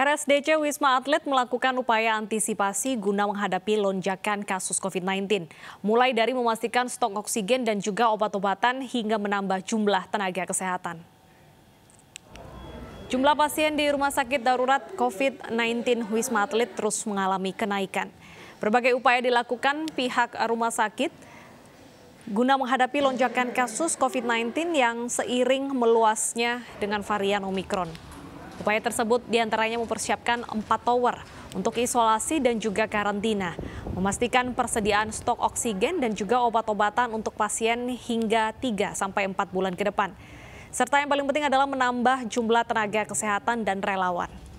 RSDC Wisma Atlet melakukan upaya antisipasi guna menghadapi lonjakan kasus COVID-19. Mulai dari memastikan stok oksigen dan juga obat-obatan hingga menambah jumlah tenaga kesehatan. Jumlah pasien di rumah sakit darurat COVID-19 Wisma Atlet terus mengalami kenaikan. Berbagai upaya dilakukan pihak rumah sakit guna menghadapi lonjakan kasus COVID-19 yang seiring meluasnya dengan varian Omikron. Upaya tersebut diantaranya mempersiapkan empat tower untuk isolasi dan juga karantina, memastikan persediaan stok oksigen dan juga obat-obatan untuk pasien hingga 3 sampai 4 bulan ke depan. Serta yang paling penting adalah menambah jumlah tenaga kesehatan dan relawan.